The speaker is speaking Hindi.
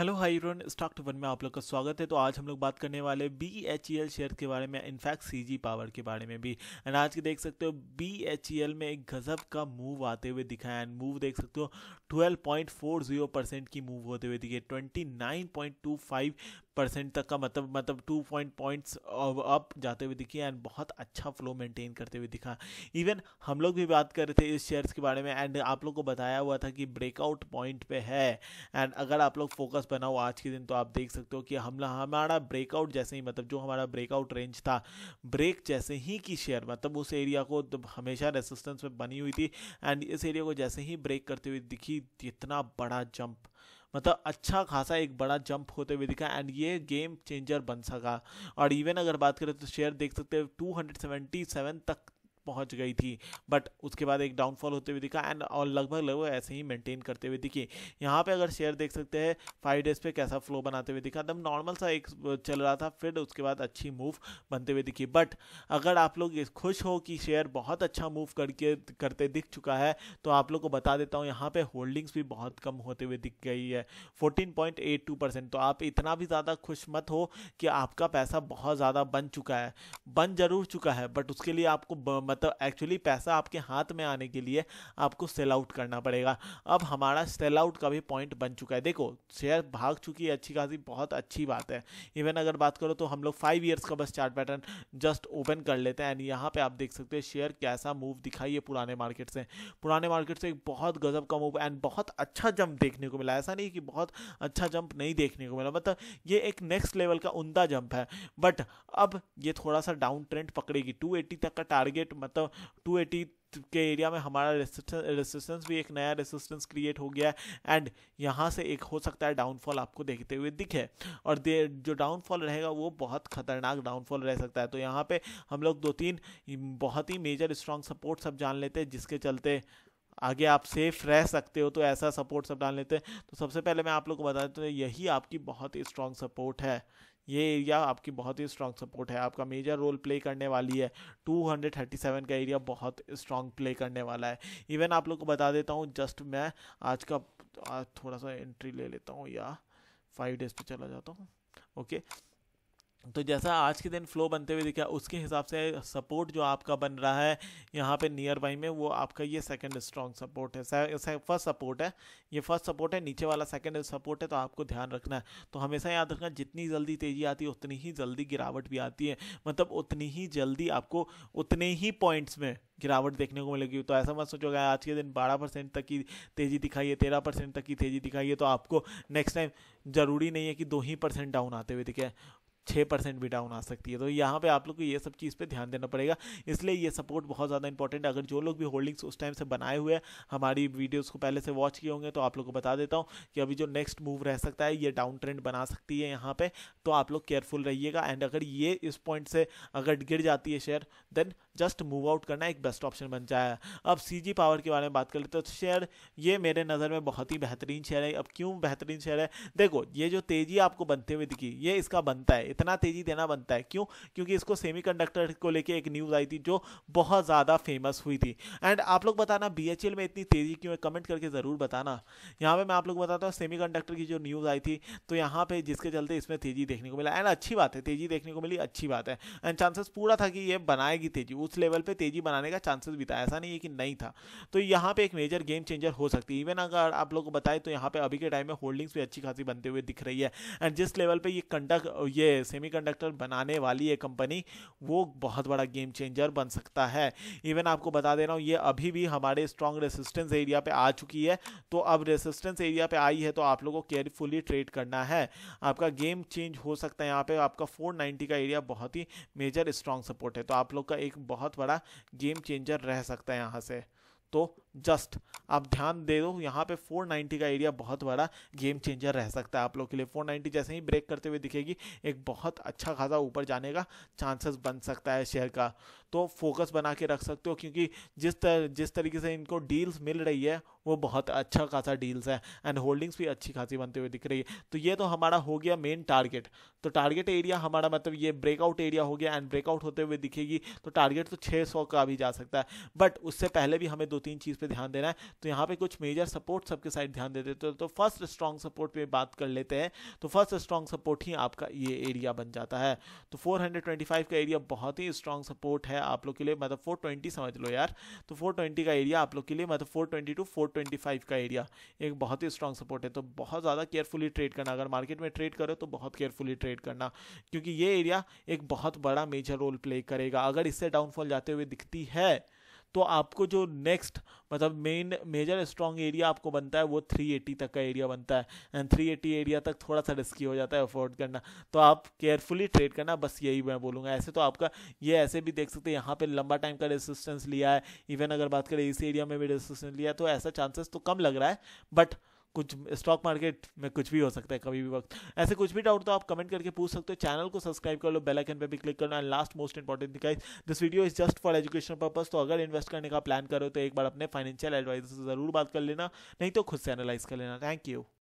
हेलो हाई रोन स्टॉक टू वन में आप लोग का स्वागत है तो आज हम लोग बात करने वाले B H E L share के बारे में इनफैक्ट सी जी पावर के बारे में भी एंड आज के देख सकते हो बी एच ई एल में एक गजब का मूव आते हुए दिखा है एंड मूव देख सकते हो twelve point four zero percent की मूव होते हुए दिखे twenty nine point two five percent तक का मतलब मतलब टू पॉइंट पॉइंट्स अप जाते हुए दिखे एंड बहुत अच्छा फ्लो मेंटेन करते हुए दिखा इवन हम लोग भी बात कर रहे थे इस शेयर्स के बारे में एंड आप लोग को बताया हुआ था कि ब्रेकआउट पॉइंट पे है एंड अगर आप लोग फोकस बनाओ आज के दिन तो आप देख सकते हो कि हम हमारा ब्रेकआउट जैसे ही मतलब जो हमारा ब्रेकआउट रेंज था ब्रेक जैसे ही की शेयर मतलब उस एरिया को तो हमेशा रेसिस्टेंस में बनी हुई थी एंड इस एरिया को जैसे ही ब्रेक करते हुए दिखी इतना बड़ा जंप मतलब अच्छा खासा एक बड़ा जंप होते हुए दिखा एंड ये गेम चेंजर बन सका और इवन अगर बात करें तो शेयर देख सकते हो टू तक पहुंच गई थी बट उसके बाद एक डाउनफॉल होते हुए दिखा एंड और लगभग लगभग ऐसे ही मेंटेन करते हुए दिखे यहाँ पे अगर शेयर देख सकते हैं फाइव डेज पे कैसा फ्लो बनाते हुए दिखा एकदम नॉर्मल सा एक चल रहा था फिर उसके बाद अच्छी मूव बनते हुए दिखी बट अगर आप लोग खुश हो कि शेयर बहुत अच्छा मूव करके करते दिख चुका है तो आप लोग को बता देता हूँ यहाँ पे होल्डिंग्स भी बहुत कम होते हुए दिख गई है फोर्टीन परसेंट तो आप इतना भी ज़्यादा खुश मत हो कि आपका पैसा बहुत ज़्यादा बन चुका है बन जरूर चुका है बट उसके लिए आपको मतलब एक्चुअली पैसा आपके हाथ में आने के लिए आपको सेल आउट करना पड़ेगा अब हमारा सेल आउट का भी पॉइंट बन चुका है देखो शेयर भाग चुकी है अच्छी खासी बहुत अच्छी बात है इवन अगर बात करो तो हम लोग फाइव ईयर्स का बस चार्ट पैटर्न जस्ट ओपन कर लेते हैं एंड यहाँ पे आप देख सकते हैं शेयर कैसा मूव दिखाई है पुराने मार्केट से पुराने मार्केट से एक बहुत गजब का मूव एंड बहुत अच्छा जंप देखने को मिला ऐसा नहीं कि बहुत अच्छा जंप नहीं देखने को मिला मतलब ये एक नेक्स्ट लेवल का उमदा जंप है बट अब ये थोड़ा सा डाउन ट्रेंड पकड़ेगी 280 तक का टारगेट मतलब 280 के एरिया में हमारा रेसिस्टेंस भी एक नया रेसिस्टेंस क्रिएट हो गया है एंड यहाँ से एक हो सकता है डाउनफॉल आपको देखते हुए दिखे और दे जो डाउनफॉल रहेगा वो बहुत खतरनाक डाउनफॉल रह सकता है तो यहाँ पे हम लोग दो तीन बहुत ही मेजर स्ट्रांग सपोर्ट सब जान लेते हैं जिसके चलते आगे आप सेफ रह सकते हो तो ऐसा सपोर्ट सब डाल लेते हैं तो सबसे पहले मैं आप लोग को बता देता हूँ यही आपकी बहुत ही स्ट्रॉन्ग सपोर्ट है ये एरिया आपकी बहुत ही स्ट्रॉन्ग सपोर्ट है आपका मेजर रोल प्ले करने वाली है 237 का एरिया बहुत स्ट्रॉन्ग प्ले करने वाला है इवन आप लोग को बता देता हूँ जस्ट मैं आज का आज थोड़ा सा एंट्री ले लेता हूँ या फाइव डेज पे चला जाता हूँ ओके okay? तो जैसा आज के दिन फ्लो बनते हुए दिखा उसके हिसाब से सपोर्ट जो आपका बन रहा है यहाँ पे नियर बाई में वो आपका ये सेकंड स्ट्रॉन्ग सपोर्ट है फर्स्ट सपोर्ट है ये फर्स्ट सपोर्ट है नीचे वाला सेकंड सपोर्ट है तो आपको ध्यान रखना है तो हमेशा याद रखना जितनी जल्दी तेज़ी आती है उतनी ही जल्दी गिरावट भी आती है मतलब उतनी ही जल्दी आपको उतने ही पॉइंट्स में गिरावट देखने को मिलेगी तो ऐसा मत सोचोगा आज के दिन बारह परसेंट तक की तेज़ी दिखाई है तेरह परसेंट तक की तेज़ी दिखाई है तो आपको नेक्स्ट टाइम ज़रूरी नहीं है कि दो ही परसेंट डाउन आते हुए दिखे छः परसेंट भी डाउन आ सकती है तो यहाँ पे आप लोग को ये सब चीज़ पे ध्यान देना पड़ेगा इसलिए ये सपोर्ट बहुत ज़्यादा इंपॉर्टेंट है अगर जो लोग भी होल्डिंग्स उस टाइम से बनाए हुए हैं हमारी वीडियोस को पहले से वॉच किए होंगे तो आप लोग को बता देता हूँ कि अभी जो नेक्स्ट मूव रह सकता है ये डाउन ट्रेंड बना सकती है यहाँ पर तो आप लोग केयरफुल रहिएगा एंड अगर ये इस पॉइंट से अगर गिर जाती है share then just move out करना एक बेस्ट ऑप्शन बन जाए अब सी पावर के बारे में बात कर लेते तो शेयर ये मेरे नज़र में बहुत ही बेहतरीन शेयर है अब क्यों बेहतरीन शेयर है देखो ये जो तेज़ी आपको बनते हुए दिखी ये इसका बनता है इतना तेज़ी देना बनता है क्यों क्योंकि इसको सेमी को लेकर एक न्यूज़ आई थी जो बहुत ज़्यादा फेमस हुई थी एंड आप लोग बताना बी में इतनी तेज़ी क्यों है कमेंट करके ज़रूर बताना यहाँ पर मैं आप लोग बताता हूँ सेमी की जो न्यूज़ आई थी तो यहाँ पर जिसके चलते इसमें तेज़ी देखने को मिला एंड अच्छी बात है तेज़ी देखने को मिली अच्छी बात है एंड चांसेस पूरा था कि ये बनाएगी तेज़ी उस लेवल पे तेजी बनाने का चांसेस भी था ऐसा नहीं है कि नहीं था तो यहाँ पे एक मेजर गेम चेंजर हो सकती है इवन अगर आप लोग को बताएं तो यहाँ पे अभी के टाइम में होल्डिंग्स भी अच्छी खासी बनते हुए दिख रही है एंड जिस लेवल पे ये कंडक्ट ये सेमी बनाने वाली है कंपनी वो बहुत बड़ा गेम चेंजर बन सकता है इवन आपको बता दे रहा हूँ ये अभी भी हमारे स्ट्रॉन्ग रेसिस्टेंस एरिया पर आ चुकी है तो अब रेसिस्टेंस एरिया पर आई है तो आप लोगों को केयरफुली ट्रेड करना है आपका गेम चेंज हो सकता है यहाँ पे आपका 490 का एरिया बहुत ही मेजर स्ट्रांग सपोर्ट है तो आप लोग का एक बहुत बड़ा गेम चेंजर रह सकता है यहाँ से तो जस्ट आप ध्यान दे दो यहाँ पे 490 का एरिया बहुत बड़ा गेम चेंजर रह सकता है आप लोग के लिए 490 जैसे ही ब्रेक करते हुए दिखेगी एक बहुत अच्छा खासा ऊपर जाने का चांसेस बन सकता है शेयर का तो फोकस बना के रख सकते हो क्योंकि जिस तर, जिस तरीके से इनको डील्स मिल रही है वो बहुत अच्छा खासा डील्स है एंड होल्डिंग्स भी अच्छी खासी बनते हुए दिख रही है तो ये तो हमारा हो गया मेन टारगेट तो टारगेट एरिया हमारा मतलब ये ब्रेकआउट एरिया हो गया एंड ब्रेकआउट होते हुए दिखेगी तो टारगेट तो 600 का भी जा सकता है बट उससे पहले भी हमें दो तीन चीज़ पर ध्यान देना है तो यहाँ पर कुछ मेजर सपोर्ट सबके साइड ध्यान देते तो, तो फर्स्ट स्ट्रॉन्ग सपोर्ट पर बात कर लेते हैं तो फर्स्ट स्ट्रॉन्ग सपोर्ट ही आपका ये एरिया बन जाता है तो फोर का एरिया बहुत ही स्ट्रॉन्ग सपोर्ट है आप लोग के लिए मतलब फोर समझ लो यार तो 420 का एरिया आप लोग के लिए मतलब 420 टू 125 का एरिया एक बहुत ही स्ट्रांग सपोर्ट है तो बहुत ज़्यादा केयरफुली ट्रेड करना अगर मार्केट में ट्रेड करो तो बहुत केयरफुली ट्रेड करना क्योंकि ये एरिया एक बहुत बड़ा मेजर रोल प्ले करेगा अगर इससे डाउनफॉल जाते हुए दिखती है तो आपको जो नेक्स्ट मतलब मेन मेजर स्ट्रॉन्ग एरिया आपको बनता है वो 380 तक का एरिया बनता है एंड 380 एरिया तक थोड़ा सा रिस्की हो जाता है अफोर्ड करना तो आप केयरफुली ट्रेड करना बस यही मैं बोलूँगा ऐसे तो आपका ये ऐसे भी देख सकते हैं यहाँ पर लंबा टाइम का रेसिस्टेंस लिया है इवन अगर बात करें इस एरिया में भी रेसिस्टेंस लिया है तो ऐसा चांसेस तो कम लग रहा है बट कुछ स्टॉक मार्केट में कुछ भी हो सकता है कभी भी वक्त ऐसे कुछ भी डाउट तो आप कमेंट करके पूछ सकते हो चैनल को सब्सक्राइब कर लो बेल आइकन पे भी क्लिक करना and last most important guys this video is just for education purpose तो अगर इन्वेस्ट करने का प्लान करो तो एक बार अपने फाइनेंशियल एडवाइजर से जरूर बात कर लेना नहीं तो खुद से एनालाइज कर लेना थैंक यू